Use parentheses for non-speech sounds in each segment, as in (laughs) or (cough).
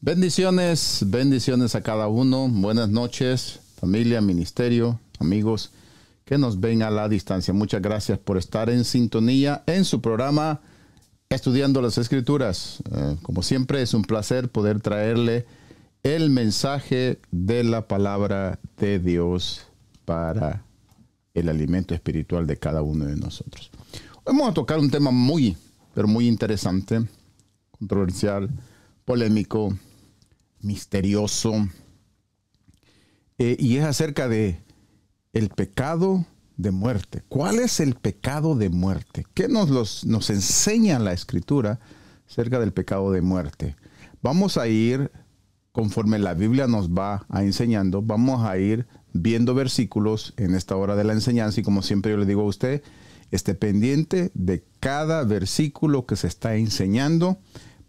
Bendiciones, bendiciones a cada uno. Buenas noches, familia, ministerio, amigos que nos ven a la distancia. Muchas gracias por estar en sintonía en su programa Estudiando las Escrituras. Eh, como siempre, es un placer poder traerle el mensaje de la palabra de Dios para el alimento espiritual de cada uno de nosotros. Hoy vamos a tocar un tema muy, pero muy interesante, controversial, polémico, misterioso, eh, y es acerca de el pecado de muerte. ¿Cuál es el pecado de muerte? ¿Qué nos, nos enseña la escritura acerca del pecado de muerte? Vamos a ir, conforme la Biblia nos va a enseñando, vamos a ir viendo versículos en esta hora de la enseñanza y como siempre yo le digo a usted, esté pendiente de cada versículo que se está enseñando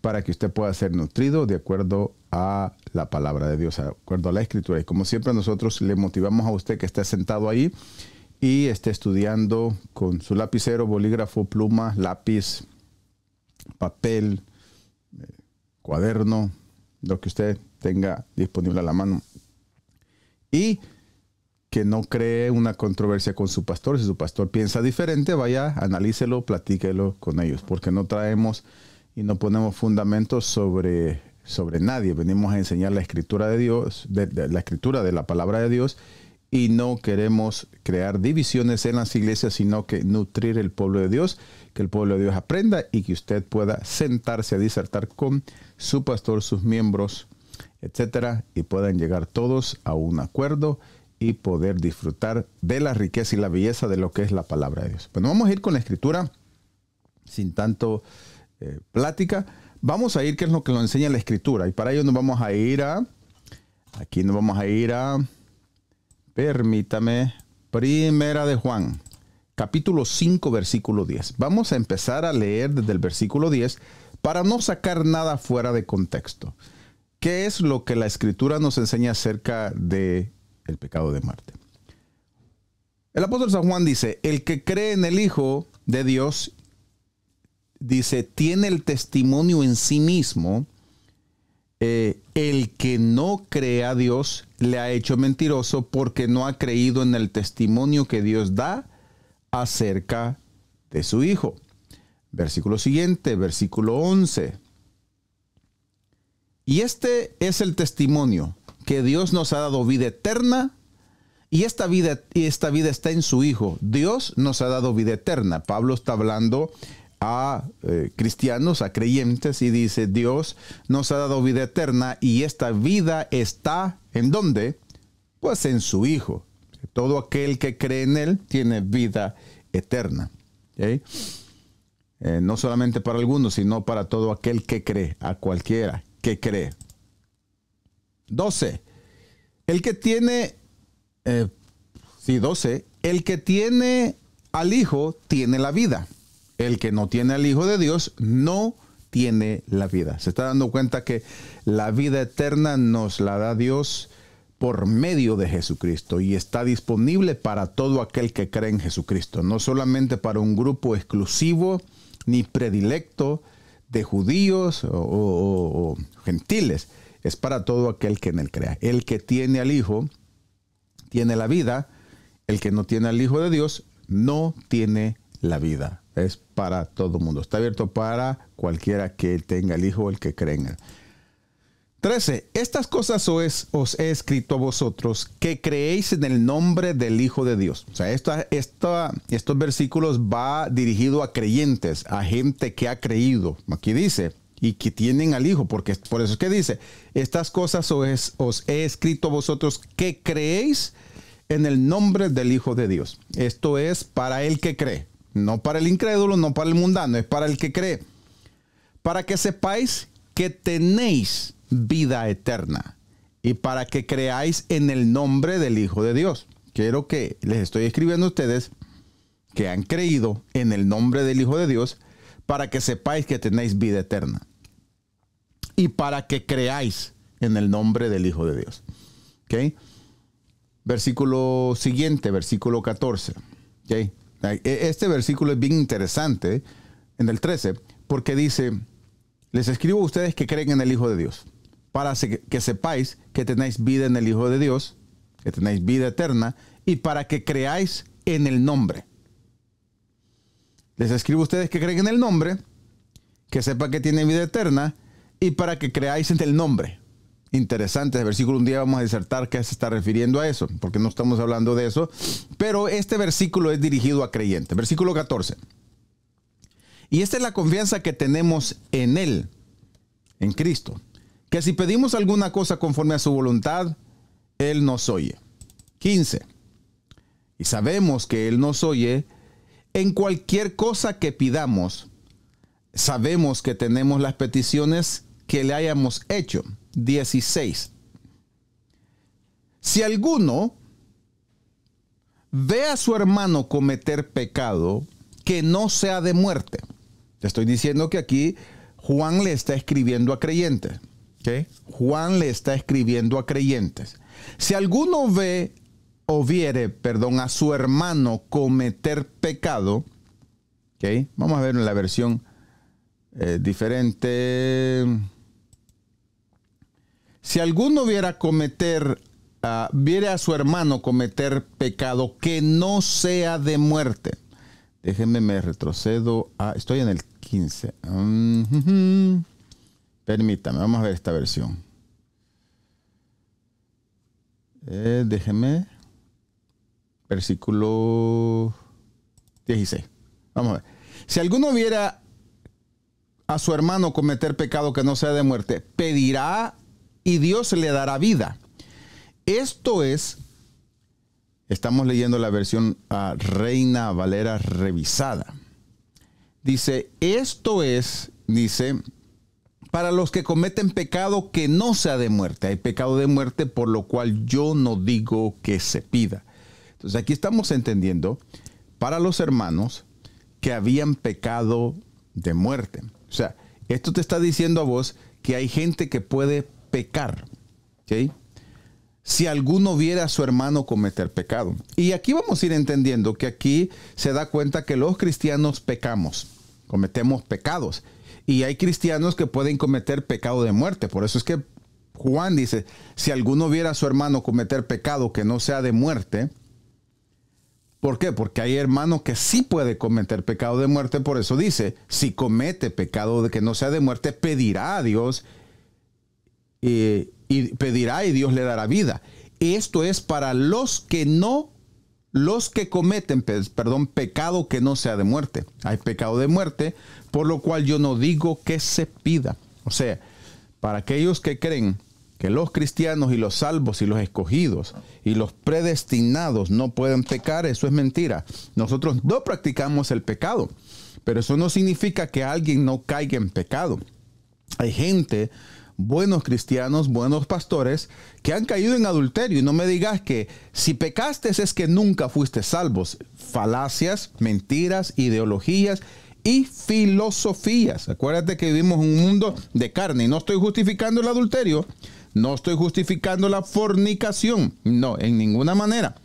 para que usted pueda ser nutrido de acuerdo a la palabra de Dios, de acuerdo a la escritura. Y como siempre nosotros le motivamos a usted que esté sentado ahí y esté estudiando con su lapicero, bolígrafo, pluma, lápiz, papel, eh, cuaderno, lo que usted tenga disponible a la mano. Y que no cree una controversia con su pastor. Si su pastor piensa diferente, vaya, analícelo, platíquelo con ellos, porque no traemos y no ponemos fundamentos sobre, sobre nadie. Venimos a enseñar la escritura de Dios, la escritura de la palabra de Dios y no queremos crear divisiones en las iglesias, sino que nutrir el pueblo de Dios, que el pueblo de Dios aprenda y que usted pueda sentarse a disertar con su pastor, sus miembros, etcétera, y puedan llegar todos a un acuerdo y poder disfrutar de la riqueza y la belleza de lo que es la palabra de Dios. Bueno, vamos a ir con la escritura sin tanto eh, plática, vamos a ir, ¿qué es lo que nos enseña la escritura. Y para ello nos vamos a ir a, aquí nos vamos a ir a, permítame, primera de Juan, capítulo 5, versículo 10. Vamos a empezar a leer desde el versículo 10 para no sacar nada fuera de contexto. ¿Qué es lo que la escritura nos enseña acerca de el pecado de Marte? El apóstol San Juan dice, el que cree en el Hijo de Dios dice, tiene el testimonio en sí mismo. Eh, el que no cree a Dios le ha hecho mentiroso porque no ha creído en el testimonio que Dios da acerca de su Hijo. Versículo siguiente, versículo 11. Y este es el testimonio, que Dios nos ha dado vida eterna y esta vida, y esta vida está en su Hijo. Dios nos ha dado vida eterna. Pablo está hablando a eh, cristianos, a creyentes, y dice, Dios nos ha dado vida eterna y esta vida está en dónde? Pues en su Hijo. Todo aquel que cree en Él tiene vida eterna. Eh, no solamente para algunos, sino para todo aquel que cree, a cualquiera que cree. 12. El que tiene, si eh, sí, 12, el que tiene al Hijo tiene la vida. El que no tiene al Hijo de Dios no tiene la vida. Se está dando cuenta que la vida eterna nos la da Dios por medio de Jesucristo y está disponible para todo aquel que cree en Jesucristo, no solamente para un grupo exclusivo ni predilecto de judíos o, gentiles, es para todo aquel que en él crea. El que tiene al Hijo tiene la vida, el que no tiene al Hijo de Dios no tiene la vida. Es para todo el mundo. Está abierto para cualquiera que tenga el Hijo, el que creen. 13. Estas cosas os, os, he escrito a vosotros que creéis en el nombre del Hijo de Dios. O sea, estos versículos va dirigido a creyentes, a gente que ha creído. Aquí dice, y que tienen al Hijo, porque por eso es que dice, estas cosas os he escrito a vosotros que creéis en el nombre del Hijo de Dios. Esto es para el que cree. No para el incrédulo, no para el mundano, es para el que cree. Para que sepáis que tenéis vida eterna y para que creáis en el nombre del Hijo de Dios. Quiero que les estoy escribiendo a ustedes que han creído en el nombre del Hijo de Dios para que sepáis que tenéis vida eterna y para que creáis en el nombre del Hijo de Dios. ¿Okay? Versículo siguiente, versículo 14. ¿Okay? E, este versículo es bien interesante en el 13 porque dice, les escribo a ustedes que creen en el Hijo de Dios, para que sepáis que tenéis vida en el Hijo de Dios, que tenéis vida eterna, y para que creáis en el nombre. Les escribo a ustedes que creen en el nombre, que sepa que tiene vida eterna, y para que creáis en el nombre. Interesante el versículo. Un día vamos a disertar qué se está refiriendo a eso, porque no estamos hablando de eso. Pero este versículo es dirigido a creyentes. Versículo 14. Y esta es la confianza que tenemos en Él, en Cristo. Que si pedimos alguna cosa conforme a su voluntad, Él nos oye. 15. Y sabemos que Él nos oye en cualquier cosa que pidamos. Sabemos que tenemos las peticiones que le hayamos hecho 16. Si alguno ve a su hermano cometer pecado que no sea de muerte, te estoy diciendo que aquí Juan le está escribiendo a creyentes. que Juan le está escribiendo a creyentes. Si alguno ve o viere, perdón, a su hermano cometer pecado, vamos a ver en la versión eh, diferente si alguno viera cometer, ah, a su hermano cometer pecado que no sea de muerte. Déjenme, me retrocedo a, ah, estoy en el 15. Mm, (laughs) permítame, vamos a ver esta versión. Eh, déjeme déjenme, versículo 16. Vamos a ver. Si alguno viera a su hermano cometer pecado que no sea de muerte, pedirá y Dios le dará vida. Esto es, estamos leyendo la versión a ah, Reina Valera revisada. Dice, esto es, dice, para los que cometen pecado que no sea de muerte. Hay pecado de muerte por lo cual yo no digo que se pida. Entonces aquí estamos entendiendo para los hermanos que habían pecado de muerte. O sea, esto te está diciendo a vos que hay gente que puede pecar. ¿okay? Si alguno viera a su hermano cometer pecado. Y aquí vamos a ir entendiendo que aquí se da cuenta que los cristianos pecamos, cometemos pecados. Y hay cristianos que pueden cometer pecado de muerte. Por eso es que Juan dice, si alguno viera a su hermano cometer pecado que no sea de muerte, ¿Por qué? Porque hay hermano que sí puede cometer pecado de muerte, por eso dice, si comete pecado de que no sea de muerte, pedirá a Dios y pedirá y Dios le dará vida. Esto es para los que no, los que cometen, perdón, pecado que no sea de muerte. Hay pecado de muerte, por lo cual yo no digo que se pida. O sea, para aquellos que creen que los cristianos y los salvos y los escogidos y los predestinados no pueden pecar, eso es mentira. Nosotros no practicamos el pecado, pero eso no significa que alguien no caiga en pecado. Hay gente buenos cristianos, buenos pastores, que han caído en adulterio. Y no me digas que si pecaste es que nunca fuiste salvos. Falacias, mentiras, ideologías y filosofías. Acuérdate que vivimos en un mundo de carne. Y no estoy justificando el adulterio, no estoy justificando la fornicación, no, en ninguna manera.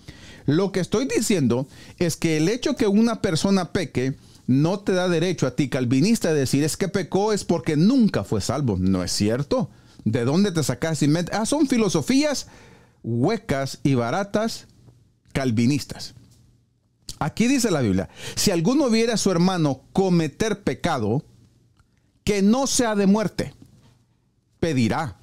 Lo que estoy diciendo es que el hecho que una persona peque, no te da derecho a ti, calvinista, de decir es que pecó es porque nunca fue salvo. No es cierto. ¿De dónde te sacas? Ah, son filosofías huecas y baratas calvinistas. Aquí dice la Biblia, si alguno viera a su hermano cometer pecado, que no sea de muerte, pedirá.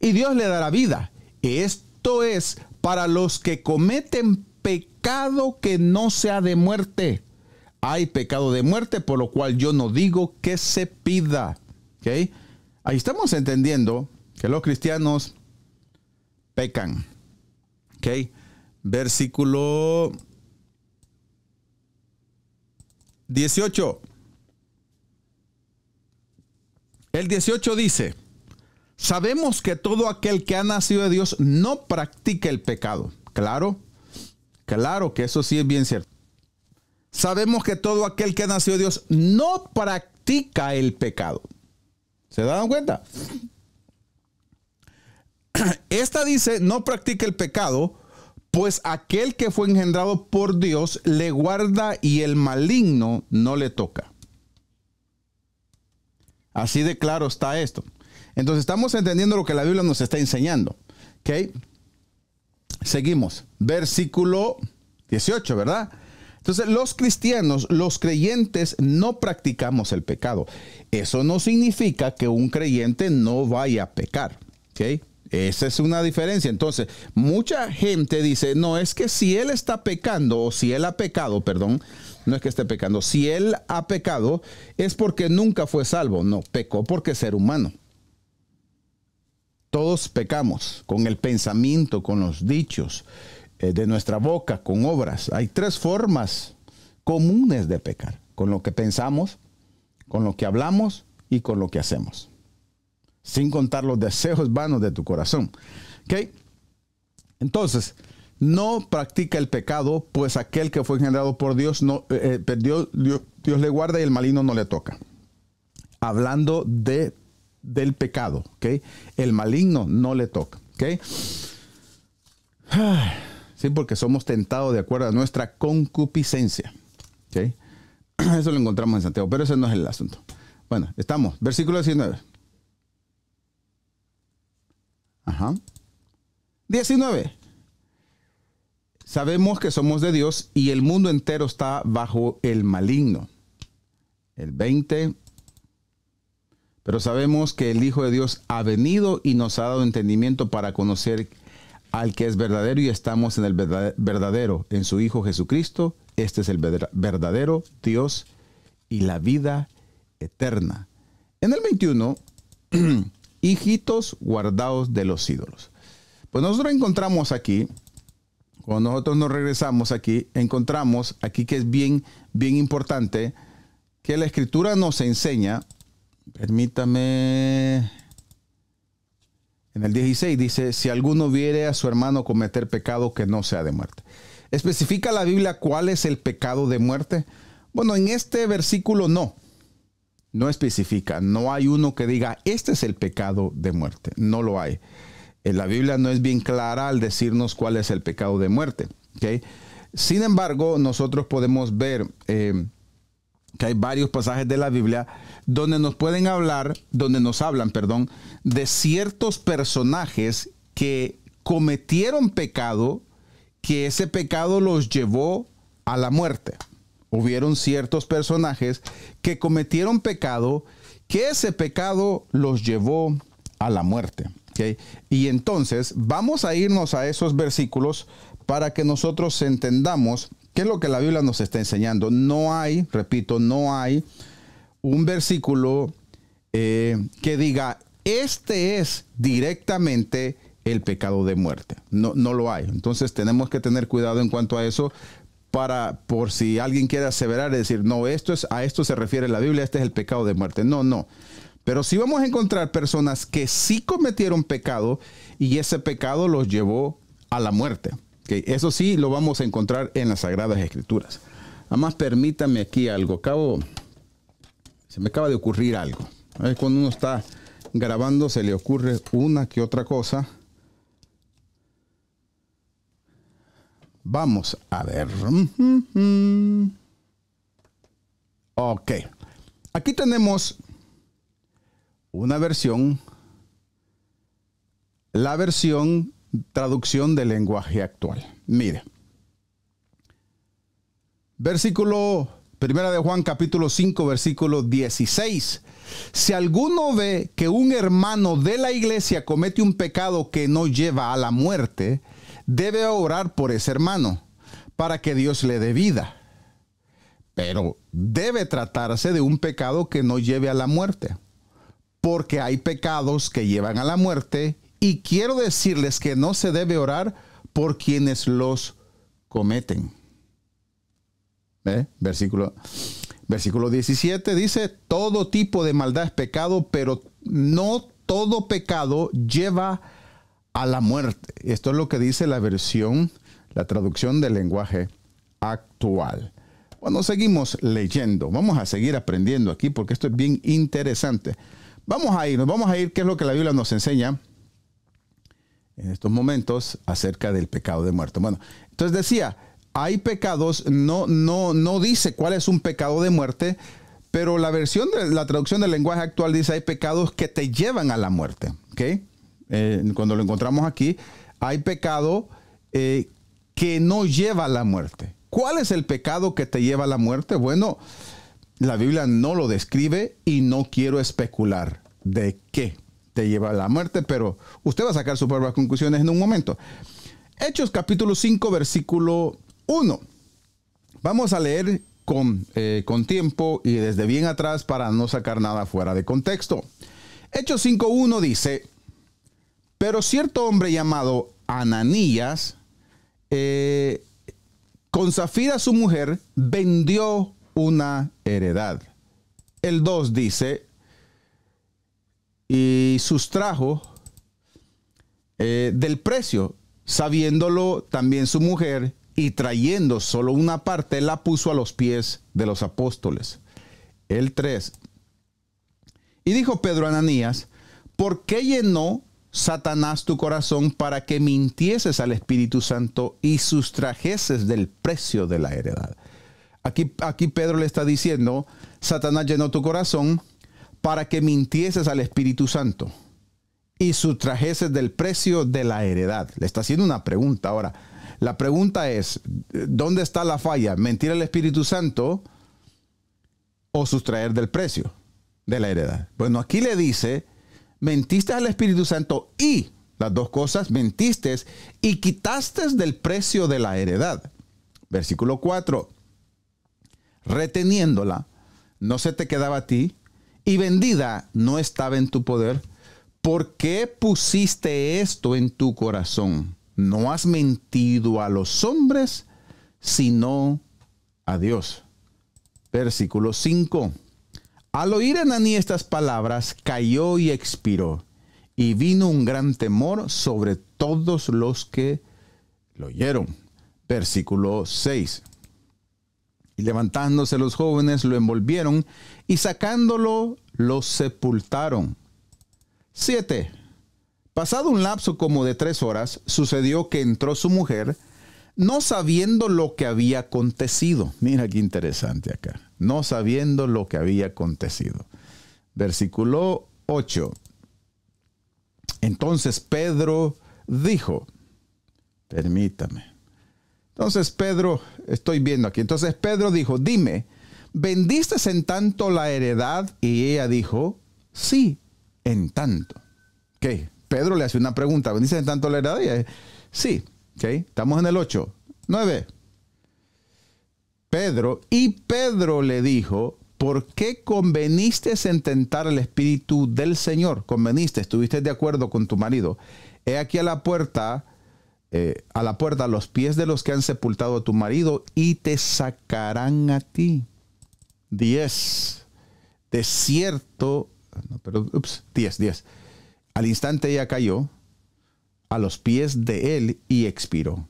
Y Dios le dará vida. Esto es para los que cometen pecado que no sea de muerte hay pecado de muerte, por lo cual yo no digo que se pida. ¿Okay? Ahí estamos entendiendo que los cristianos pecan. ¿Okay? Versículo 18. El 18 dice, sabemos que todo aquel que ha nacido de Dios no practica el pecado. Claro, claro que eso sí es bien cierto sabemos que todo aquel que nació de Dios no practica el pecado. ¿Se dan cuenta? (clears throat) Esta dice, no practica el pecado, pues aquel que fue engendrado por Dios le guarda y el maligno no le toca. Así de claro está esto. Entonces estamos entendiendo lo que la Biblia nos está enseñando. Seguimos. Versículo 18, ¿verdad? Entonces, los cristianos, los creyentes, no practicamos el pecado. Eso no significa que un creyente no vaya a pecar. ¿okay? Esa es una diferencia. Entonces, mucha gente dice, no, es que si él está pecando, o si él ha pecado, perdón, no es que esté pecando, si él ha pecado, es porque nunca fue salvo. No, pecó porque es ser humano. Todos pecamos con el pensamiento, con los dichos, eh, de nuestra boca con obras. Hay tres formas comunes de pecar, con lo que pensamos, con lo que hablamos y con lo que hacemos. Sin contar los deseos vanos de tu corazón. ¿Ok? Entonces, no practica el pecado, pues aquel que fue generado por Dios, no, eh, eh, perdió Dios, le guarda y el maligno no le toca. Hablando de, del pecado, ¿ok? El maligno no le toca, ¿ok? ¿sí? Porque somos tentados de acuerdo a nuestra concupiscencia. (clears throat) Eso lo encontramos en Santiago, pero ese no es el asunto. Bueno, estamos. Versículo 19. Ajá. 19. Sabemos que somos de Dios y el mundo entero está bajo el maligno. El 20. Pero sabemos que el Hijo de Dios ha venido y nos ha dado entendimiento para conocer al que es verdadero y estamos en el verdadero, en su Hijo Jesucristo. Este es el verdadero Dios y la vida eterna. En el 21, (clears throat) hijitos guardados de los ídolos. Pues nosotros encontramos aquí, cuando nosotros nos regresamos aquí, encontramos aquí que es bien, bien importante, que la escritura nos enseña, permítame, en el 16 dice, si alguno viere a su hermano cometer pecado que no sea de muerte. ¿Especifica la Biblia cuál es el pecado de muerte? Bueno, en este versículo no. No especifica. No hay uno que diga, este es el pecado de muerte. No lo hay. En eh, la Biblia no es bien clara al decirnos cuál es el pecado de muerte. Sin embargo, nosotros podemos ver eh, que hay varios pasajes de la Biblia donde nos pueden hablar, donde nos hablan, perdón, de ciertos personajes que cometieron pecado, que ese pecado los llevó a la muerte. Hubieron ciertos personajes que cometieron pecado, que ese pecado los llevó a la muerte. Y entonces vamos a irnos a esos versículos para que nosotros entendamos ¿Qué es lo que la Biblia nos está enseñando? No hay, repito, no hay un versículo eh, que diga, este es directamente el pecado de muerte. No, no lo hay. Entonces tenemos que tener cuidado en cuanto a eso para por si alguien quiere aseverar y decir, no, esto es, a esto se refiere la Biblia, este es el pecado de muerte. No, no. Pero sí vamos a encontrar personas que sí cometieron pecado y ese pecado los llevó a la muerte. Eso sí lo vamos a encontrar en las Sagradas Escrituras. Además, permítame aquí algo. Acabo, se me acaba de ocurrir algo. Cuando uno está grabando se le ocurre una que otra cosa. Vamos a ver. Ok. Aquí tenemos una versión. La versión traducción del lenguaje actual. Mire, versículo ...1 de Juan capítulo 5 versículo 16. Si alguno ve que un hermano de la iglesia comete un pecado que no lleva a la muerte, debe orar por ese hermano para que Dios le dé vida. Pero debe tratarse de un pecado que no lleve a la muerte, porque hay pecados que llevan a la muerte y quiero decirles que no se debe orar por quienes los cometen. Versículo, versículo 17 dice, todo tipo de maldad es pecado, pero no todo pecado lleva a la muerte. Esto es lo que dice la versión, la traducción del lenguaje actual. Bueno, seguimos leyendo, vamos a seguir aprendiendo aquí porque esto es bien interesante. Vamos a nos vamos a ir qué es lo que la Biblia nos enseña en estos momentos acerca del pecado de muerte. Bueno, entonces decía, hay pecados, no, no, no dice cuál es un pecado de muerte, pero la versión de la traducción del lenguaje actual dice hay pecados que te llevan a la muerte. ¿okay? Eh, cuando lo encontramos aquí, hay pecado eh, que no lleva a la muerte. ¿Cuál es el pecado que te lleva a la muerte? Bueno, la Biblia no lo describe y no quiero especular de qué lleva a la muerte, pero usted va a sacar sus propias conclusiones en un momento. Hechos capítulo 5, versículo 1. Vamos a leer con, eh, con tiempo y desde bien atrás para no sacar nada fuera de contexto. Hechos 5, 1 dice, pero cierto hombre llamado Ananías, eh, con Zafira su mujer, vendió una heredad. El 2 dice, y sustrajo eh, del precio, sabiéndolo también su mujer, y trayendo solo una parte, la puso a los pies de los apóstoles. El 3. Y dijo Pedro a Ananías, ¿por qué llenó Satanás tu corazón para que mintieses al Espíritu Santo y sustrajeses del precio de la heredad? Aquí, aquí Pedro le está diciendo, Satanás llenó tu corazón para que mintieses al Espíritu Santo y sustrajeses del precio de la heredad. Le está haciendo una pregunta ahora. La pregunta es, ¿dónde está la falla? ¿Mentir al Espíritu Santo o sustraer del precio de la heredad? Bueno, aquí le dice, mentiste al Espíritu Santo y las dos cosas, mentiste y quitaste del precio de la heredad. Versículo 4, reteniéndola, no se te quedaba a ti, y vendida no estaba en tu poder. ¿Por qué pusiste esto en tu corazón? No has mentido a los hombres, sino a Dios. Versículo 5. Al oír Ananí estas palabras, cayó y expiró, y vino un gran temor sobre todos los que lo oyeron. Versículo 6. Y levantándose los jóvenes lo envolvieron y sacándolo lo sepultaron. 7. Pasado un lapso como de tres horas, sucedió que entró su mujer, no sabiendo lo que había acontecido. Mira qué interesante acá. No sabiendo lo que había acontecido. Versículo 8. Entonces Pedro dijo, permítame. Entonces Pedro, estoy viendo aquí, entonces Pedro dijo, dime, ¿vendiste en tanto la heredad? Y ella dijo, sí, en tanto. ¿Qué? Pedro le hace una pregunta, ¿vendiste en tanto la heredad? Y ella, sí, ok, estamos en el 8, 9. Pedro, y Pedro le dijo, ¿por qué conveniste en tentar el espíritu del Señor? Conveniste, estuviste de acuerdo con tu marido. He aquí a la puerta eh, a la puerta a los pies de los que han sepultado a tu marido y te sacarán a ti. Diez. De cierto, ah, no, ups, 10, 10. Al instante ella cayó a los pies de él y expiró.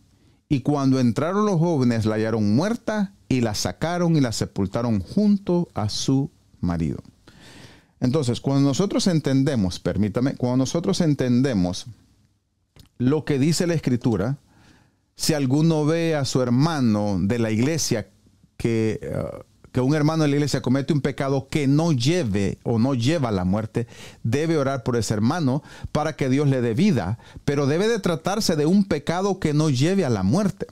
Y cuando entraron los jóvenes la hallaron muerta y la sacaron y la sepultaron junto a su marido. Entonces, cuando nosotros entendemos, permítame, cuando nosotros entendemos lo que dice la escritura, si alguno ve a su hermano de la iglesia eh, que, un hermano de la iglesia comete un pecado que no lleve o no lleva a la muerte, debe orar por ese hermano para que Dios le dé vida, pero debe de tratarse de un pecado que no lleve a la muerte.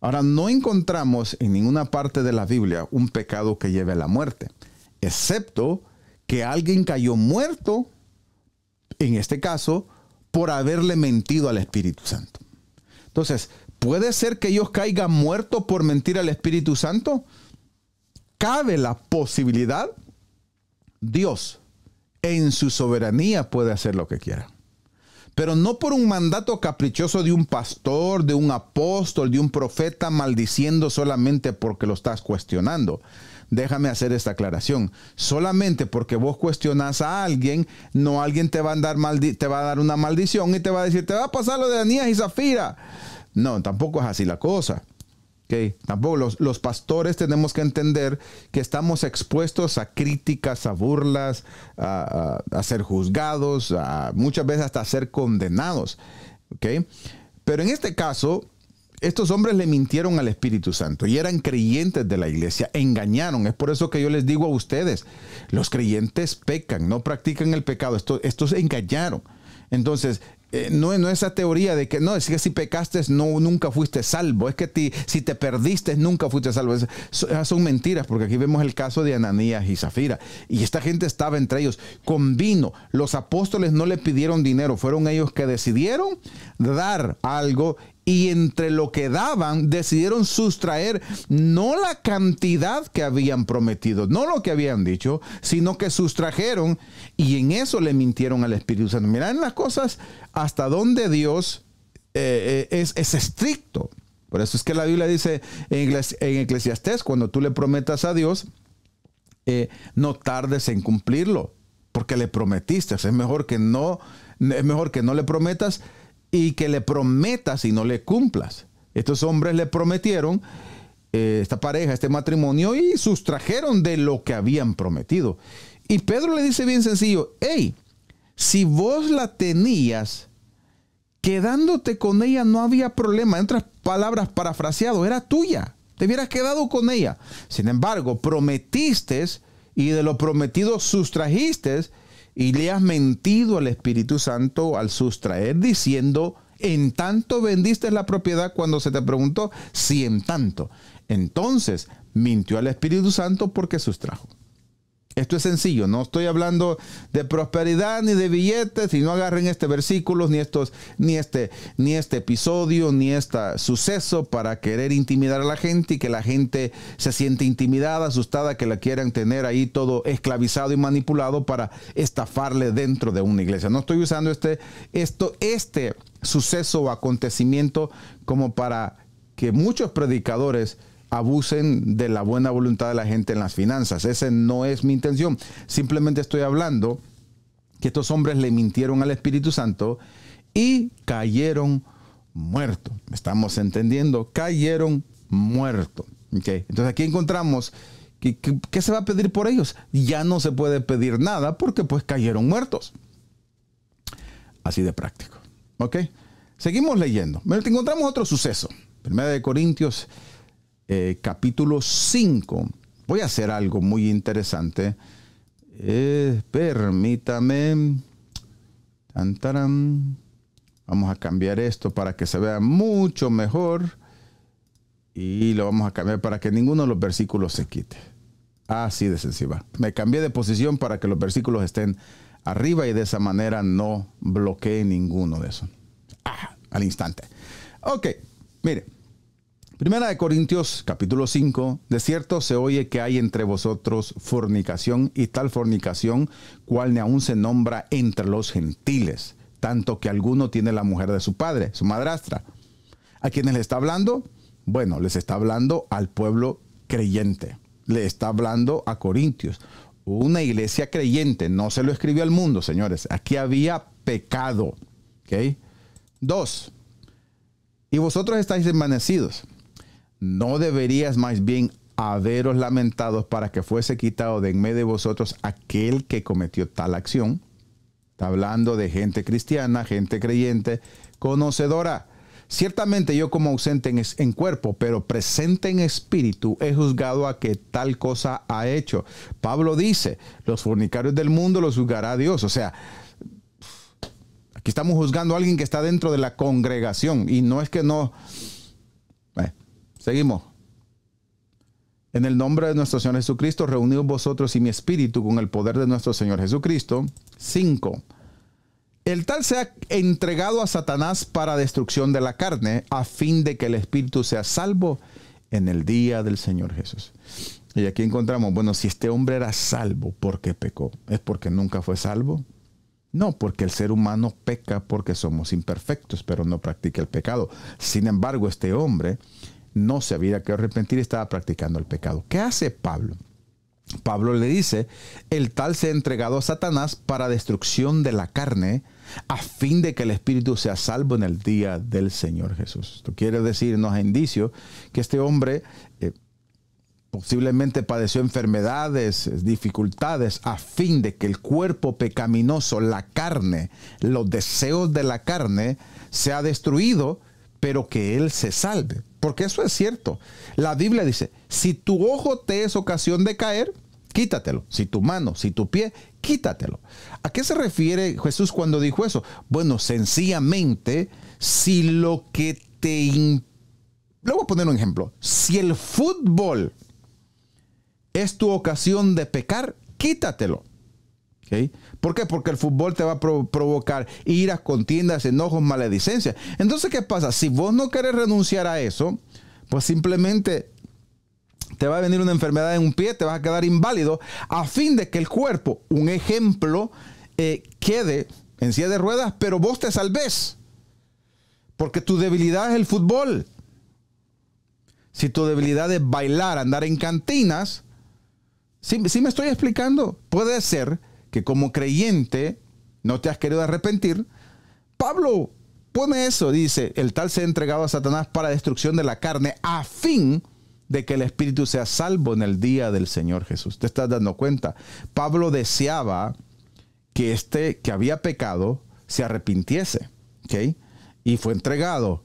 Ahora, no encontramos en ninguna parte de la Biblia un pecado que lleve a la muerte, excepto que alguien cayó muerto, en este caso, por haberle mentido al Espíritu Santo. Entonces, ¿puede ser que ellos caigan muertos por mentir al Espíritu Santo? Cabe la posibilidad. Dios, en su soberanía, puede hacer lo que quiera. Pero no por un mandato caprichoso de un pastor, de un apóstol, de un profeta, maldiciendo solamente porque lo estás cuestionando déjame hacer esta aclaración. Solamente porque vos cuestionás a alguien, no alguien te va a, andar te va a dar una maldición y te va a decir, te va a pasar lo de Anías y Zafira. No, tampoco es así la cosa. Tampoco los, los, pastores tenemos que entender que estamos expuestos a críticas, a burlas, a, ser juzgados, a, muchas veces hasta a ser condenados. Pero en este caso, estos hombres le mintieron al Espíritu Santo y eran creyentes de la iglesia, engañaron. Es por eso que yo les digo a ustedes, los creyentes pecan, no practican el pecado, estos, engañaron. Entonces, eh, no, es esa teoría de que no, es que si pecaste no, nunca fuiste salvo, es que si te perdiste nunca fuiste salvo. Ah, son mentiras, porque aquí vemos el caso de Ananías y Zafira. Y esta gente estaba entre ellos con vino. Los apóstoles no le pidieron dinero, fueron ellos que decidieron dar algo y entre lo que daban decidieron sustraer no la cantidad que habían prometido, no lo que habían dicho, sino que sustrajeron y en eso le mintieron al Espíritu Santo. en las cosas hasta donde Dios eh, eh, es, es, estricto. Por eso es que la Biblia dice en, en Eclesiastés, cuando tú le prometas a Dios, eh, no tardes en cumplirlo, porque le prometiste. Es mejor que no, es mejor que no le prometas y que le prometas y no le cumplas. Estos hombres le prometieron eh, esta pareja, este matrimonio, y sustrajeron de lo que habían prometido. Y Pedro le dice bien sencillo, hey, si vos la tenías, quedándote con ella no había problema. En otras palabras, parafraseado, era tuya. Te hubieras quedado con ella. Sin embargo, prometiste y de lo prometido sustrajiste y le has mentido al Espíritu Santo al sustraer diciendo, en tanto vendiste la propiedad cuando se te preguntó, si en tanto. Entonces mintió al Espíritu Santo porque sustrajo. Esto es sencillo, no estoy hablando de prosperidad ni de billetes, y no agarren este versículo, ni estos, ni este, ni este episodio, ni este suceso para querer intimidar a la gente y que la gente se siente intimidada, asustada, que la quieran tener ahí todo esclavizado y manipulado para estafarle dentro de una iglesia. No estoy usando este, esto, este suceso o acontecimiento como para que muchos predicadores abusen de la buena voluntad de la gente en las finanzas. Esa no es mi intención. Simplemente estoy hablando que estos hombres le mintieron al Espíritu Santo y cayeron muertos. Estamos entendiendo, cayeron muertos. Entonces aquí encontramos que, se va a pedir por ellos. Ya no se puede pedir nada porque pues cayeron muertos. Así de práctico. Seguimos leyendo. encontramos otro suceso. Primera de Corintios eh, capítulo 5. Voy a hacer algo muy interesante. Eh, permítame. Vamos a cambiar esto para que se vea mucho mejor. Y lo vamos a cambiar para que ninguno de los versículos se quite. Así de sencillo. Me cambié de posición para que los versículos estén arriba y de esa manera no bloquee ninguno de esos. Ah, al instante. Ok, mire. Primera de Corintios capítulo 5, de cierto se oye que hay entre vosotros fornicación y tal fornicación cual ni aún se nombra entre los gentiles, tanto que alguno tiene la mujer de su padre, su madrastra. ¿A quienes le está hablando? Bueno, les está hablando al pueblo creyente, le está hablando a Corintios, una iglesia creyente, no se lo escribió al mundo, señores, aquí había pecado. ¿okay? Dos, y vosotros estáis envanecidos no deberías más bien haberos lamentados para que fuese quitado de en medio de vosotros aquel que cometió tal acción. Está hablando de gente cristiana, gente creyente, conocedora. Ciertamente yo como ausente en, cuerpo, pero presente en espíritu, he juzgado a que tal cosa ha hecho. Pablo dice, los fornicarios del mundo los juzgará Dios. O sea, aquí estamos juzgando a alguien que está dentro de la congregación y no es que no Seguimos. En el nombre de nuestro Señor Jesucristo, reunidos vosotros y mi espíritu con el poder de nuestro Señor Jesucristo. 5. El tal sea entregado a Satanás para destrucción de la carne, a fin de que el espíritu sea salvo en el día del Señor Jesús. Y aquí encontramos, bueno, si este hombre era salvo, ¿por qué pecó? ¿Es porque nunca fue salvo? No, porque el ser humano peca porque somos imperfectos, pero no practica el pecado. Sin embargo, este hombre no se había que arrepentir y estaba practicando el pecado. ¿Qué hace Pablo? Pablo le dice, el tal se ha entregado a Satanás para destrucción de la carne, a fin de que el Espíritu sea salvo en el día del Señor Jesús. Esto quiere decirnos a indicio que este hombre eh, posiblemente padeció enfermedades, dificultades, a fin de que el cuerpo pecaminoso, la carne, los deseos de la carne, sea destruido, pero que él se salve. Porque eso es cierto. La Biblia dice, si tu ojo te es ocasión de caer, quítatelo. Si tu mano, si tu pie, quítatelo. ¿A qué se refiere Jesús cuando dijo eso? Bueno, sencillamente, si lo que te... Le voy a poner un ejemplo. Si el fútbol es tu ocasión de pecar, quítatelo. ¿Okay? ¿Por qué? Porque el fútbol te va a provocar iras, contiendas, enojos, maledicencias. Entonces, ¿qué pasa? Si vos no querés renunciar a eso, pues simplemente te va a venir una enfermedad en un pie, te vas a quedar inválido, a fin de que el cuerpo, un ejemplo, eh, quede en silla de ruedas, pero vos te salves. Porque tu debilidad es el fútbol. Si tu debilidad es bailar, andar en cantinas, sí, si me estoy explicando, puede ser que como creyente no te has querido arrepentir, Pablo pone eso, dice, el tal se ha entregado a Satanás para destrucción de la carne a fin de que el espíritu sea salvo en el día del Señor Jesús. ¿Te estás dando cuenta? Pablo deseaba que este que había pecado se arrepintiese, ¿ok? Y fue entregado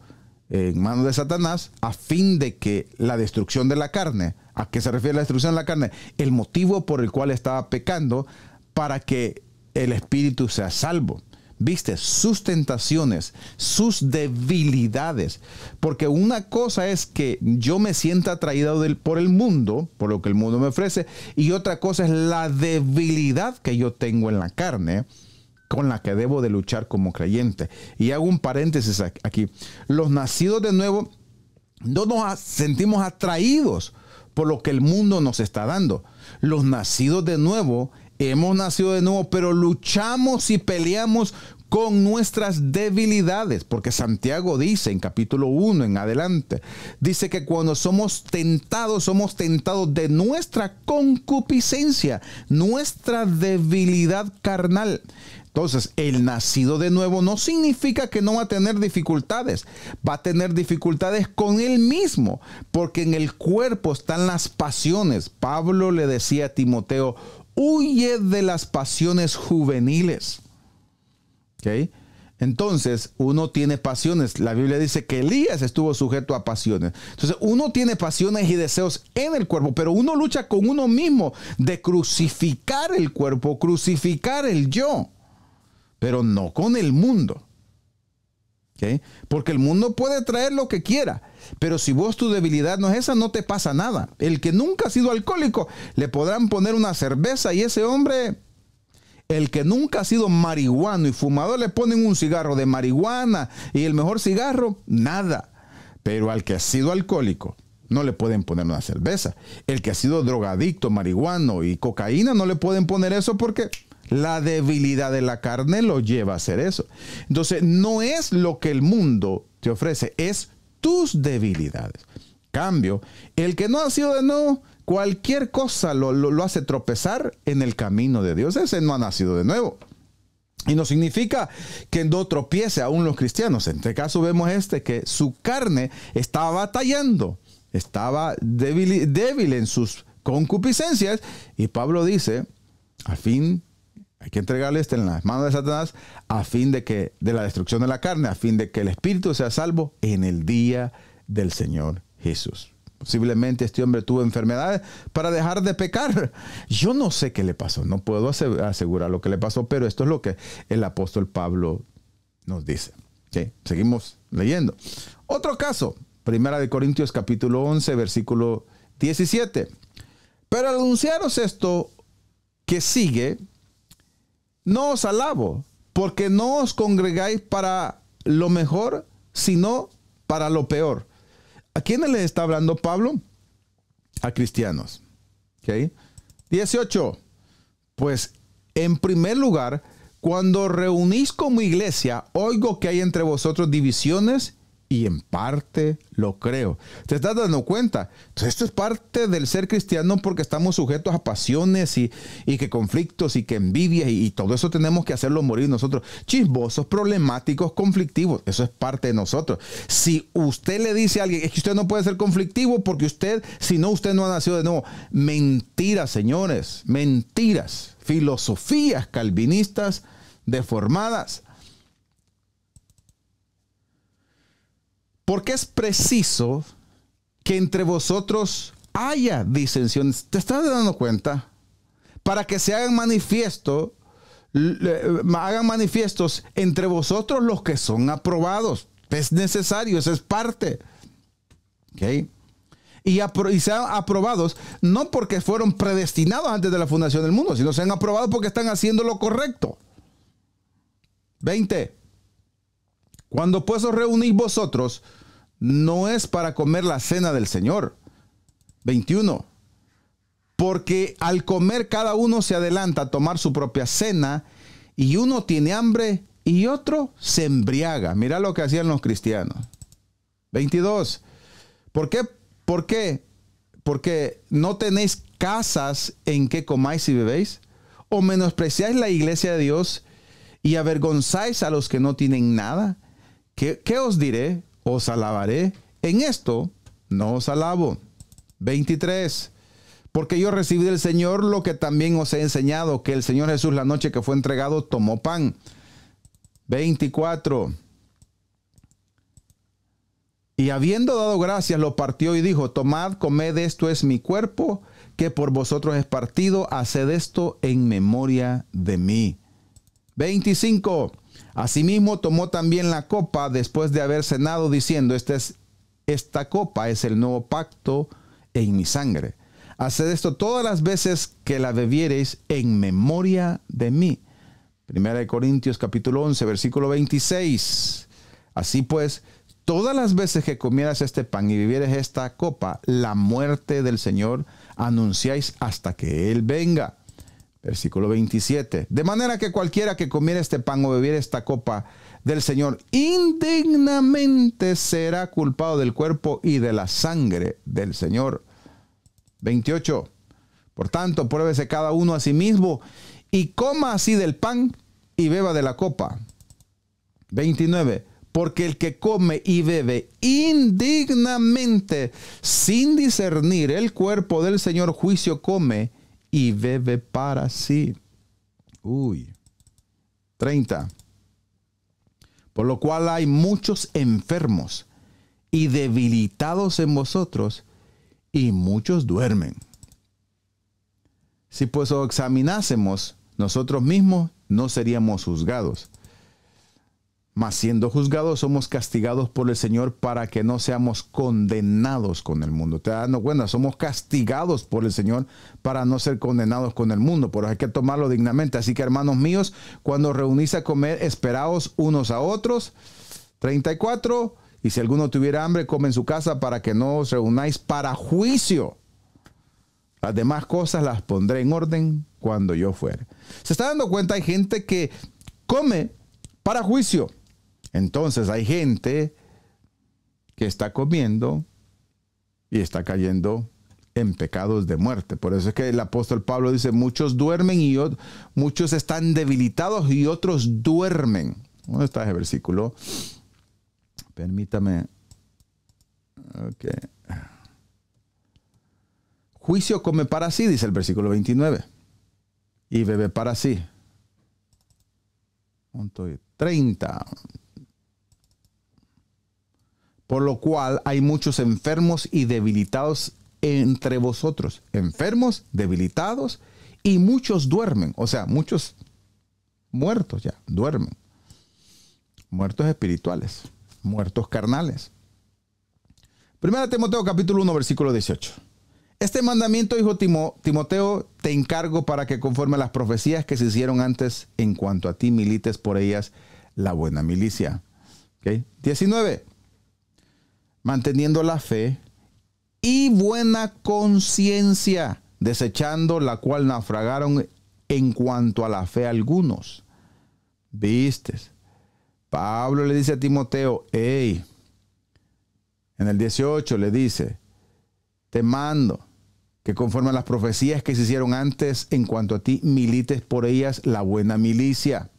en manos de Satanás a fin de que la destrucción de la carne, ¿a qué se refiere la destrucción de la carne? El motivo por el cual estaba pecando para que el espíritu sea salvo. Viste, sus tentaciones, sus debilidades. Porque una cosa es que yo me sienta atraído por el mundo, por lo que el mundo me ofrece, y otra cosa es la debilidad que yo tengo en la carne con la que debo de luchar como creyente. Y hago un paréntesis aquí. Los nacidos de nuevo no nos sentimos atraídos por lo que el mundo nos está dando. Los nacidos de nuevo Hemos nacido de nuevo, pero luchamos y peleamos con nuestras debilidades, porque Santiago dice en capítulo 1 en adelante, dice que cuando somos tentados, somos tentados de nuestra concupiscencia, nuestra debilidad carnal. Entonces, el nacido de nuevo no significa que no va a tener dificultades, va a tener dificultades con él mismo, porque en el cuerpo están las pasiones. Pablo le decía a Timoteo, huye de las pasiones juveniles. Entonces, uno tiene pasiones. La Biblia dice que Elías estuvo sujeto a pasiones. Entonces, uno tiene pasiones y deseos en el cuerpo, pero uno lucha con uno mismo de crucificar el cuerpo, crucificar el yo, pero no con el mundo. Porque el mundo puede traer lo que quiera. Pero si vos tu debilidad no es esa, no te pasa nada. El que nunca ha sido alcohólico, le podrán poner una cerveza y ese hombre el que nunca ha sido marihuano y fumador le ponen un cigarro de marihuana y el mejor cigarro, nada. Pero al que ha sido alcohólico, no le pueden poner una cerveza. El que ha sido drogadicto, marihuano y cocaína, no le pueden poner eso porque la debilidad de la carne lo lleva a hacer eso. Entonces, no es lo que el mundo te ofrece, es tus debilidades. Cambio, el que no ha sido de nuevo, cualquier cosa lo, hace tropezar en el camino de Dios. Ese no ha nacido de nuevo. Y no significa que no tropiece aún los cristianos. En este caso vemos este que su carne estaba batallando, estaba débil, débil en sus concupiscencias. Y Pablo dice, al fin hay que entregarle este en las manos de Satanás a fin de que, de la destrucción de la carne, a fin de que el espíritu sea salvo en el día del Señor Jesús. Posiblemente este hombre tuvo enfermedades para dejar de pecar. Yo no sé qué le pasó, no puedo asegurar lo que le pasó, pero esto es lo que el apóstol Pablo nos dice. Seguimos leyendo. Otro caso, Primera de Corintios capítulo 11, versículo 17. Pero anunciaros esto que sigue, no os alabo, porque no os congregáis para lo mejor, sino para lo peor. ¿A quién le está hablando Pablo? A cristianos. ¿Okay? 18. Pues en primer lugar, cuando reunís como iglesia, oigo que hay entre vosotros divisiones y en parte lo creo. ¿Te está dando cuenta? esto es parte del ser cristiano porque estamos sujetos a pasiones y, que conflictos y que envidias y, todo eso tenemos que hacerlo morir nosotros. Chisbosos, problemáticos, conflictivos. Eso es parte de nosotros. Si usted le dice a alguien, es que usted no puede ser conflictivo porque usted, si no, usted no ha nacido de nuevo. Mentiras, señores. Mentiras. Filosofías calvinistas deformadas Porque es preciso que entre vosotros haya disensiones. ¿Te estás dando cuenta? Para que se hagan manifiesto, eh, hagan manifiestos entre vosotros los que son aprobados. Es necesario, esa es parte. Y, sean aprobados no porque fueron predestinados antes de la fundación del mundo, sino sean aprobados porque están haciendo lo correcto. 20. Cuando pues os reunís vosotros, no es para comer la cena del Señor. 21. Porque al comer cada uno se adelanta a tomar su propia cena y uno tiene hambre y otro se embriaga. Mira lo que hacían los cristianos. 22. ¿Por qué? ¿Por qué? Porque no tenéis casas en que comáis y bebéis o menospreciáis la iglesia de Dios y avergonzáis a los que no tienen nada. ¿Qué, qué os diré? os alabaré. En esto no os alabo. 23. Porque yo recibí del Señor lo que también os he enseñado, que el Señor Jesús la noche que fue entregado tomó pan. 24. Y habiendo dado gracias, lo partió y dijo, tomad, comed, esto es mi cuerpo, que por vosotros es partido, haced esto en memoria de mí. 25. Asimismo tomó también la copa después de haber cenado diciendo, este esta, copa es el nuevo pacto en mi sangre. Haced esto todas las veces que la bebiereis en memoria de mí. Primera de Corintios capítulo 11, versículo 26. Así pues, todas las veces que comieras este pan y vivieres esta copa, la muerte del Señor anunciáis hasta que Él venga. Versículo 27. De manera que cualquiera que comiera este pan o bebiera esta copa del Señor indignamente será culpado del cuerpo y de la sangre del Señor. 28. Por tanto, pruébese cada uno a sí mismo y coma así del pan y beba de la copa. 29. Porque el que come y bebe indignamente, sin discernir el cuerpo del Señor, juicio come y bebe para sí. Uy. 30. Por lo cual hay muchos enfermos y debilitados en vosotros, y muchos duermen. Si pues examinásemos nosotros mismos, no seríamos juzgados. Mas siendo juzgados somos castigados por el Señor para que no seamos condenados con el mundo. ¿Te dando cuenta? Somos castigados por el Señor para no ser condenados con el mundo. Por eso hay que tomarlo dignamente. Así que hermanos míos, cuando reunís a comer, esperaos unos a otros. 34. Y si alguno tuviera hambre, come en su casa para que no os reunáis para juicio. Las demás cosas las pondré en orden cuando yo fuere. Se está dando cuenta, hay gente que come para juicio entonces hay gente que está comiendo y está cayendo en pecados de muerte. Por eso es que el apóstol Pablo dice, muchos duermen y muchos están debilitados y otros duermen. ¿Dónde está ese versículo? Permítame. Ok. Juicio come para sí, dice el versículo 29. Y bebe para sí. Punto 30 por lo cual hay muchos enfermos y debilitados entre vosotros. Enfermos, debilitados y muchos duermen, o sea, muchos muertos ya, duermen. Muertos espirituales, muertos carnales. Primera Timoteo capítulo 1 versículo 18. Este mandamiento, hijo Timoteo, te encargo para que conforme a las profecías que se hicieron antes, en cuanto a ti milites por ellas la buena milicia. ¿Okay? 19 manteniendo la fe y buena conciencia, desechando la cual naufragaron en cuanto a la fe algunos. vistes. Pablo le dice a Timoteo, hey, en el 18 le dice, te mando que conforme a las profecías que se hicieron antes en cuanto a ti, milites por ellas la buena milicia.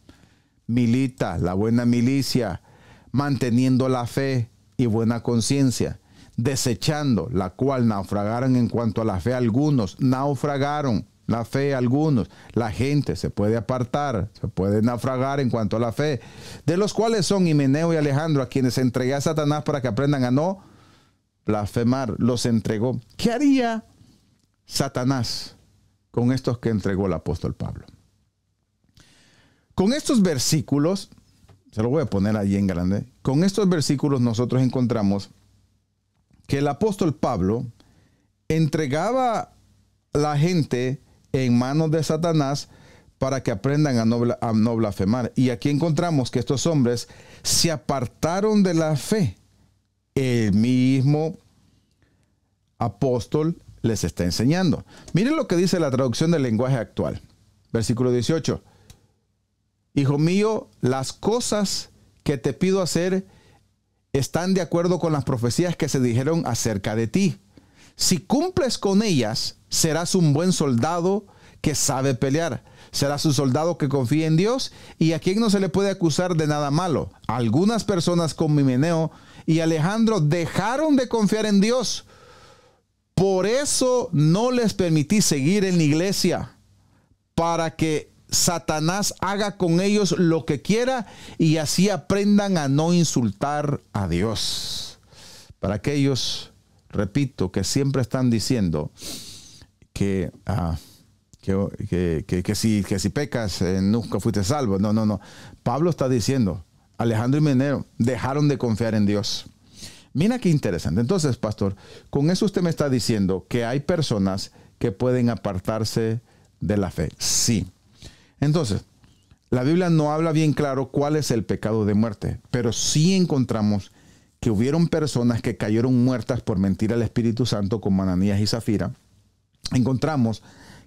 Milita, la buena milicia, manteniendo la fe, y buena conciencia, desechando la cual naufragaron en cuanto a la fe algunos, naufragaron la fe algunos, la gente se puede apartar, se puede naufragar en cuanto a la fe, de los cuales son Himeneo y Alejandro, a quienes entregué a Satanás para que aprendan a no blasfemar, los entregó. ¿Qué haría Satanás con estos que entregó el apóstol Pablo? Con estos versículos, se lo voy a poner allí en grande, con estos versículos nosotros encontramos que el apóstol Pablo entregaba la gente en manos de Satanás para que aprendan a no, a no blasfemar. Y aquí encontramos que estos hombres se apartaron de la fe. El mismo apóstol les está enseñando. Miren lo que dice la traducción del lenguaje actual. Versículo 18. Hijo mío, las cosas que te pido hacer están de acuerdo con las profecías que se dijeron acerca de ti. Si cumples con ellas, serás un buen soldado que sabe pelear. Serás un soldado que confía en Dios y a quien no se le puede acusar de nada malo. Algunas personas con Mimeneo y Alejandro dejaron de confiar en Dios. Por eso no les permití seguir en la iglesia para que Satanás haga con ellos lo que quiera y así aprendan a no insultar a Dios. Para aquellos, repito, que siempre están diciendo que, ah, que, que, si, pecas eh, nunca fuiste salvo. No, no, no. Pablo está diciendo, Alejandro y Menero dejaron de confiar en Dios. Mira qué interesante. Entonces, pastor, con eso usted me está diciendo que hay personas que pueden apartarse de la fe. Sí. Entonces, la Biblia no habla bien claro cuál es el pecado de muerte, pero sí encontramos que hubieron personas que cayeron muertas por mentir al Espíritu Santo como Ananías y Zafira. Encontramos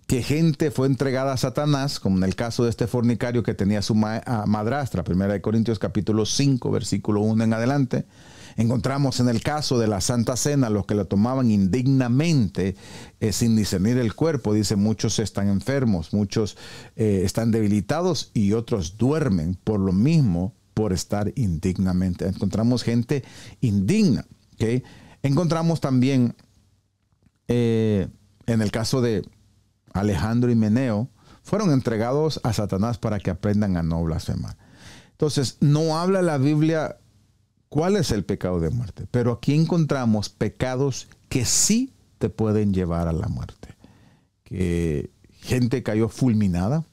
que gente fue entregada a Satanás, como en el caso de este fornicario que tenía su ma madrastra, 1 Corintios capítulo 5, versículo 1 en adelante. Encontramos en el caso de la Santa Cena los que la tomaban indignamente, eh, sin discernir el cuerpo. Dice, muchos están enfermos, muchos eh, están debilitados y otros duermen por lo mismo, por estar indignamente. Encontramos gente indigna. ¿okay? Encontramos también, eh, en el caso de Alejandro y Meneo, fueron entregados a Satanás para que aprendan a no blasfemar. Entonces, no habla la Biblia cuál es el pecado de muerte. Pero aquí encontramos pecados que sí te pueden llevar a la muerte. Que gente cayó fulminada,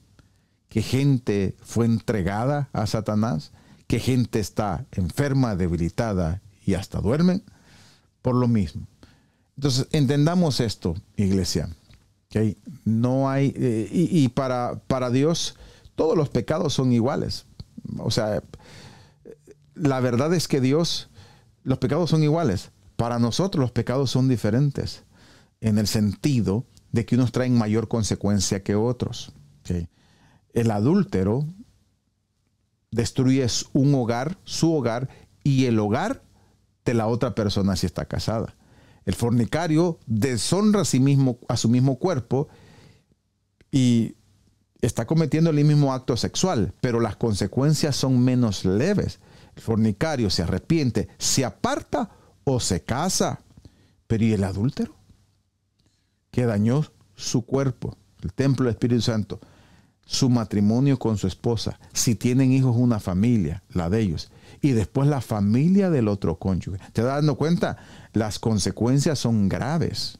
que gente fue entregada a Satanás, que gente está enferma, debilitada y hasta duermen por lo mismo. Entonces, entendamos esto, iglesia. No hay, eh, y, para, para Dios todos los pecados son iguales. O sea, la verdad es que Dios, los pecados son iguales. Para nosotros los pecados son diferentes, en el sentido de que unos traen mayor consecuencia que otros. El adúltero destruye un hogar, su hogar, y el hogar de la otra persona si está casada. El fornicario deshonra a, sí mismo, a su mismo cuerpo y está cometiendo el mismo acto sexual, pero las consecuencias son menos leves. El fornicario se arrepiente, se aparta o se casa. Pero ¿y el adúltero? Que dañó su cuerpo, el templo del Espíritu Santo, su matrimonio con su esposa, si tienen hijos una familia, la de ellos, y después la familia del otro cónyuge. ¿Te das dando cuenta? Las consecuencias son graves.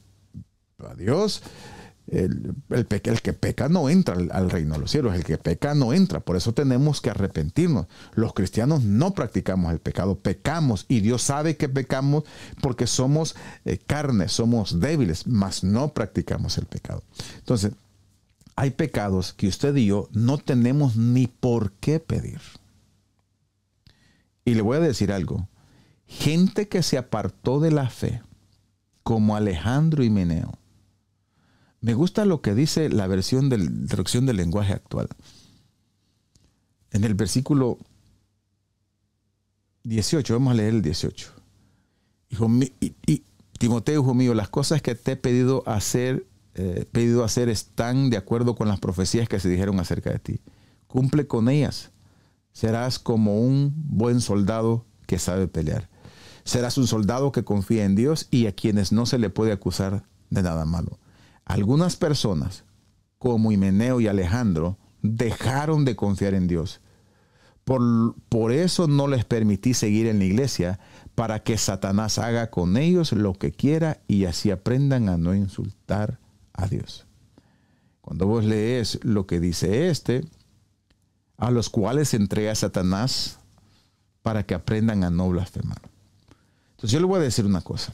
Adiós. El, el, que peca no entra al, reino de los cielos, el que peca no entra, por eso tenemos que arrepentirnos. Los cristianos no practicamos el pecado, pecamos y Dios sabe que pecamos porque somos eh, carne, somos débiles, mas no practicamos el pecado. Entonces, hay pecados que usted y yo no tenemos ni por qué pedir. Y le voy a decir algo, gente que se apartó de la fe, como Alejandro y Meneo, me gusta lo que dice la versión de la traducción del lenguaje actual. En el versículo 18, vamos a leer el 18. Hijo y, Timoteo, hijo mío, las cosas que te he pedido hacer, eh, pedido hacer están de acuerdo con las profecías que se dijeron acerca de ti. Cumple con ellas. Serás como un buen soldado que sabe pelear. Serás un soldado que confía en Dios y a quienes no se le puede acusar de nada malo. Algunas personas, como Himeneo y Alejandro, dejaron de confiar en Dios. Por, eso no les permití seguir en la iglesia, para que Satanás haga con ellos lo que quiera y así aprendan a no insultar a Dios. Cuando vos lees lo que dice este, a los cuales entrega Satanás para que aprendan a no blasfemar. Entonces yo le voy a decir una cosa.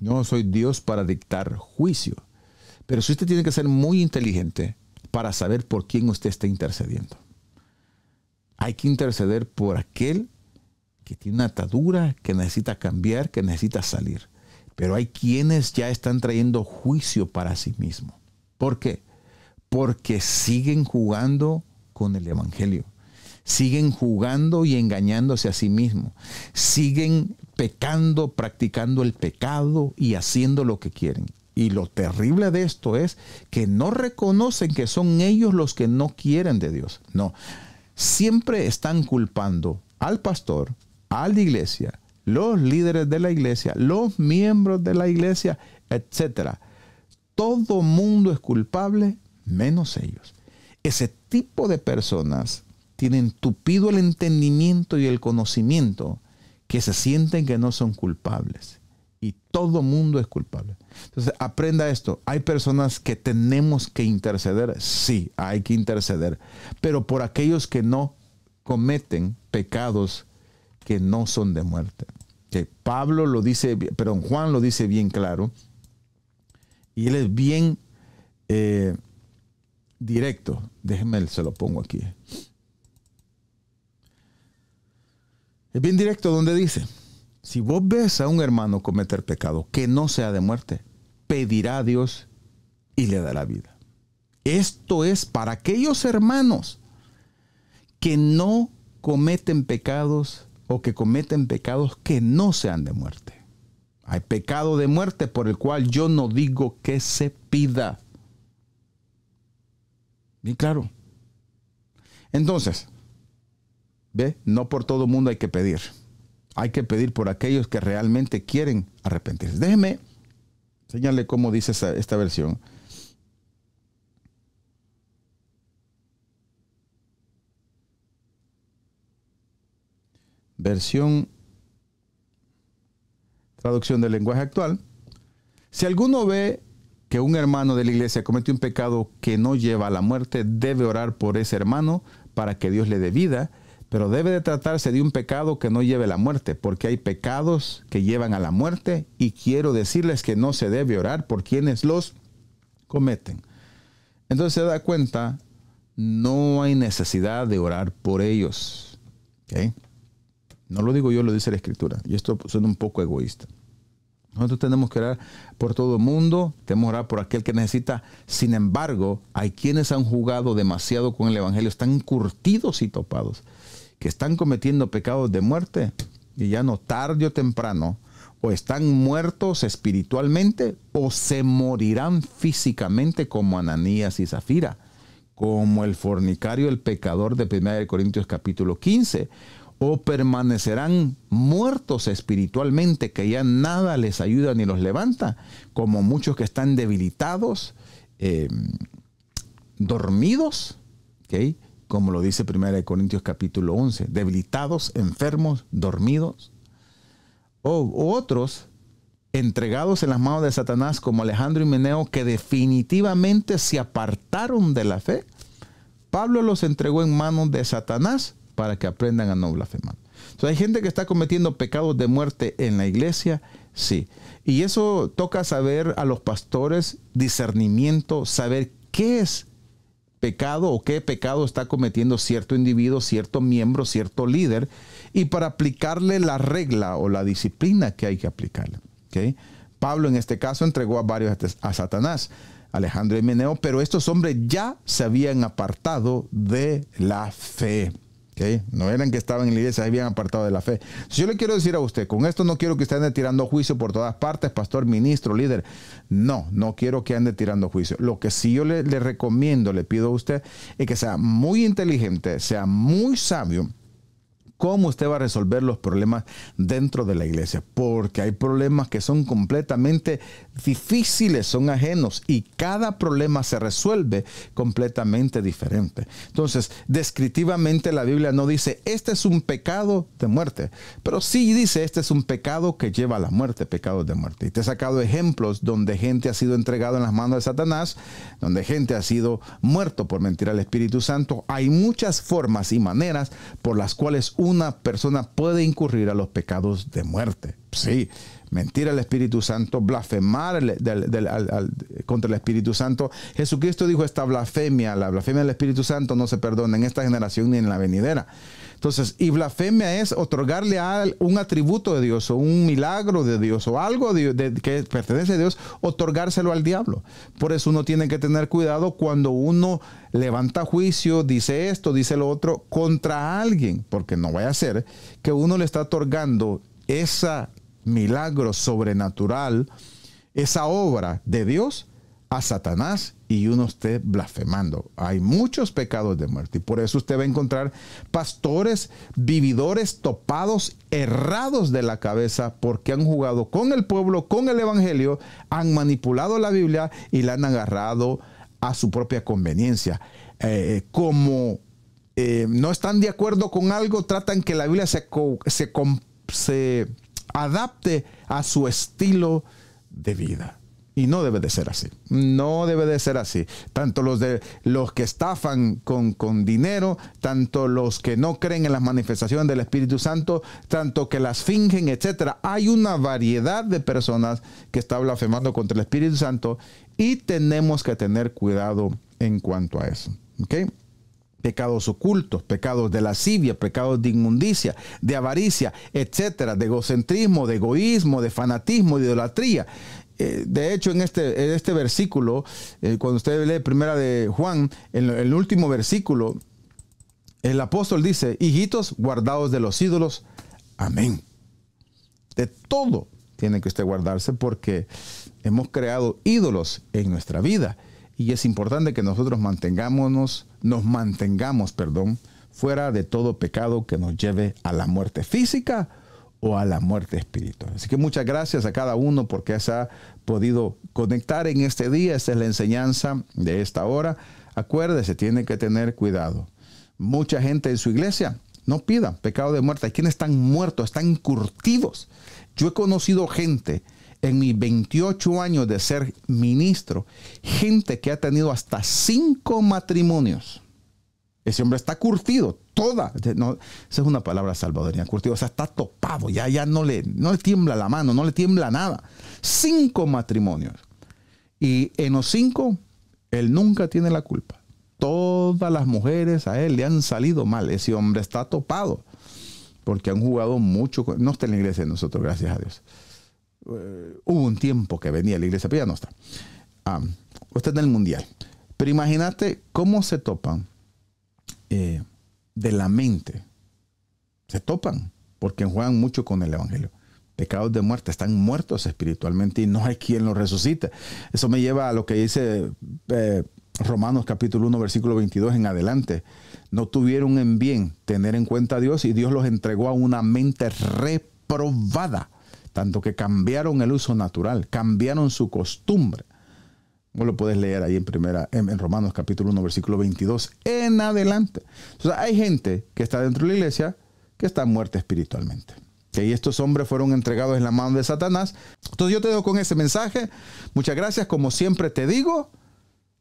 Yo no soy Dios para dictar juicio. Pero si usted tiene que ser muy inteligente para saber por quién usted está intercediendo. Hay que interceder por aquel que tiene una atadura, que necesita cambiar, que necesita salir. Pero hay quienes ya están trayendo juicio para sí mismo. ¿Por qué? Porque siguen jugando con el Evangelio. Siguen jugando y engañándose a sí mismo. Siguen pecando, practicando el pecado y haciendo lo que quieren. Y lo terrible de esto es que no reconocen que son ellos los que no quieren de Dios. No, siempre están culpando al pastor, a la iglesia, los líderes de la iglesia, los miembros de la iglesia, etc. Todo mundo es culpable menos ellos. Ese tipo de personas tienen tupido el entendimiento y el conocimiento que se sienten que no son culpables todo mundo es culpable. Entonces, aprenda esto. Hay personas que tenemos que interceder. Sí, hay que interceder. Pero por aquellos que no cometen pecados que no son de muerte. Que Pablo lo dice, pero Juan lo dice bien claro. Y él es bien eh, directo. Déjenme, se lo pongo aquí. Es bien directo donde dice. Si vos ves a un hermano cometer pecado que no sea de muerte, pedirá a Dios y le dará vida. Esto es para aquellos hermanos que no cometen pecados o que cometen pecados que no sean de muerte. Hay pecado de muerte por el cual yo no digo que se pida. Bien claro. Entonces, ve, no por todo mundo hay que pedir. Hay que pedir por aquellos que realmente quieren arrepentirse. Déjeme señale cómo dice esta, esta versión. Versión, traducción del lenguaje actual. Si alguno ve que un hermano de la iglesia comete un pecado que no lleva a la muerte, debe orar por ese hermano para que Dios le dé vida pero debe de tratarse de un pecado que no lleve a la muerte, porque hay pecados que llevan a la muerte y quiero decirles que no se debe orar por quienes los cometen. Entonces se da cuenta, no hay necesidad de orar por ellos. No lo digo yo, lo dice la Escritura. Y esto suena un poco egoísta. Nosotros tenemos que orar por todo el mundo, tenemos que orar por aquel que necesita. Sin embargo, hay quienes han jugado demasiado con el Evangelio, están curtidos y topados que están cometiendo pecados de muerte y ya no tarde o temprano o están muertos espiritualmente o se morirán físicamente como Ananías y Zafira, como el fornicario, el pecador de 1 Corintios capítulo 15, o permanecerán muertos espiritualmente que ya nada les ayuda ni los levanta, como muchos que están debilitados, eh, dormidos, ¿okay? como lo dice 1 Corintios capítulo 11, debilitados, enfermos, dormidos, o, otros entregados en las manos de Satanás como Alejandro y Meneo, que definitivamente se apartaron de la fe, Pablo los entregó en manos de Satanás para que aprendan a no blasfemar. Entonces hay gente que está cometiendo pecados de muerte en la iglesia, sí. Y eso toca saber a los pastores discernimiento, saber qué es pecado o qué pecado está cometiendo cierto individuo, cierto miembro, cierto líder, y para aplicarle la regla o la disciplina que hay que aplicarle. Pablo en este caso entregó a varios a Satanás, Alejandro y Meneo, pero estos hombres ya se habían apartado de la fe. No eran que estaban en la iglesia, habían apartado de la fe. Si Yo le quiero decir a usted, con esto no quiero que usted ande tirando juicio por todas partes, pastor, ministro, líder. No, no quiero que ande tirando juicio. Lo que sí yo le, le recomiendo, le pido a usted, es que sea muy inteligente, sea muy sabio cómo usted va a resolver los problemas dentro de la iglesia, porque hay problemas que son completamente difíciles, son ajenos y cada problema se resuelve completamente diferente. Entonces, descriptivamente la Biblia no dice, este es un pecado de muerte, pero sí dice, este es un pecado que lleva a la muerte, pecado de muerte. Y te he sacado ejemplos donde gente ha sido entregada en las manos de Satanás, donde gente ha sido muerto por mentir al Espíritu Santo. Hay muchas formas y maneras por las cuales uno una persona puede incurrir a los pecados de muerte. Sí, mentir al Espíritu Santo, blasfemar contra el Espíritu Santo. Jesucristo dijo esta blasfemia, la blasfemia del Espíritu Santo no se perdona en esta generación ni en la venidera. Entonces, y blasfemia es otorgarle a un atributo de Dios o un milagro de Dios o algo que pertenece a Dios, otorgárselo al diablo. Por eso uno tiene que tener cuidado cuando uno levanta juicio, dice esto, dice lo otro, contra alguien, porque no vaya a ser que uno le está otorgando ese milagro sobrenatural, esa obra de Dios a Satanás y uno esté blasfemando. Hay muchos pecados de muerte y por eso usted va a encontrar pastores, vividores, topados, errados de la cabeza porque han jugado con el pueblo, con el Evangelio, han manipulado la Biblia y la han agarrado a su propia conveniencia. Eh, eh, como eh, no están de acuerdo con algo, tratan que la Biblia se, se, se adapte a su estilo de vida. Y no debe de ser así. No debe de ser así. Tanto los, de, los que estafan con, con dinero, tanto los que no creen en las manifestaciones del Espíritu Santo, tanto que las fingen, etc. Hay una variedad de personas que están blasfemando contra el Espíritu Santo y tenemos que tener cuidado en cuanto a eso. pecados ocultos, pecados de lascivia, pecados de inmundicia, de avaricia, etcétera, de egocentrismo, de egoísmo, de fanatismo, de idolatría. Eh, de hecho, en este, este versículo, eh, cuando usted lee primera de Juan, en el último versículo, el apóstol dice, hijitos, guardados de los ídolos, amén. De todo tiene que usted guardarse porque hemos creado ídolos en nuestra vida y es importante que nosotros mantengámonos, nos mantengamos, perdón, fuera de todo pecado que nos lleve a la muerte física o a la muerte espiritual. Así que muchas gracias a cada uno porque se ha podido conectar en este día. Esta es la enseñanza de esta hora. Acuérdese, tiene que tener cuidado. Mucha gente en su iglesia no pida pecado de muerte. Hay quienes están muertos, están curtidos. Yo he conocido gente en mis 28 años de ser ministro, gente que ha tenido hasta cinco matrimonios ese hombre está curtido, toda. esa es una palabra salvadoreña, curtido. O sea, está topado, ya, ya no, le, no tiembla la mano, no le tiembla nada. Cinco matrimonios. Y en los cinco, él nunca tiene la culpa. Todas las mujeres a él le han salido mal. Ese hombre está topado. Porque han jugado mucho. No está en la iglesia de nosotros, gracias a Dios. Eh, hubo un tiempo que venía a la iglesia, pero ya no está. Ah, usted está en el mundial. Pero imagínate cómo se topan eh, de la mente. Se topan porque juegan mucho con el Evangelio. Pecados de muerte, están muertos espiritualmente y no hay quien los resucite Eso me lleva a lo que dice eh, Romanos capítulo 1, versículo 22 en adelante. No tuvieron en bien tener en cuenta a Dios y Dios los entregó a una mente reprobada, tanto que cambiaron el uso natural, cambiaron su costumbre Vos lo puedes leer ahí en primera, en, Romanos capítulo 1, versículo 22, en adelante. Entonces hay gente que está dentro de la iglesia que está muerta espiritualmente. y estos hombres fueron entregados en la mano de Satanás. Entonces yo te dejo con ese mensaje. Muchas gracias. Como siempre te digo,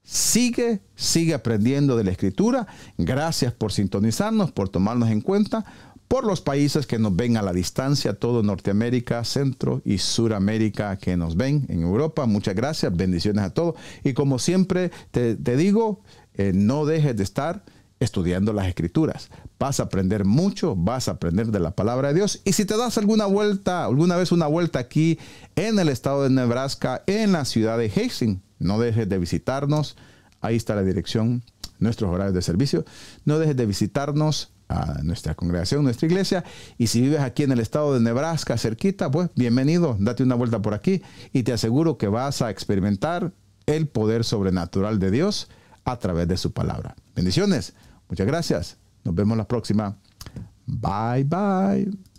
sigue, sigue aprendiendo de la escritura. Gracias por sintonizarnos, por tomarnos en cuenta por los países que nos ven a la distancia, todo Norteamérica, Centro y Suramérica que nos ven en Europa. Muchas gracias, bendiciones a todos. Y como siempre te, digo, eh, no dejes de estar estudiando las escrituras. Vas a aprender mucho, vas a aprender de la palabra de Dios. Y si te das alguna vuelta, alguna vez una vuelta aquí en el estado de Nebraska, en la ciudad de Hastings, no dejes de visitarnos. Ahí está la dirección, nuestros horarios de servicio. No dejes de visitarnos nuestra congregación, nuestra iglesia. Y si vives aquí en el estado de Nebraska, cerquita, pues bienvenido, date una vuelta por aquí y te aseguro que vas a experimentar el poder sobrenatural de Dios a través de su palabra. Bendiciones, muchas gracias, nos vemos la próxima. Bye bye.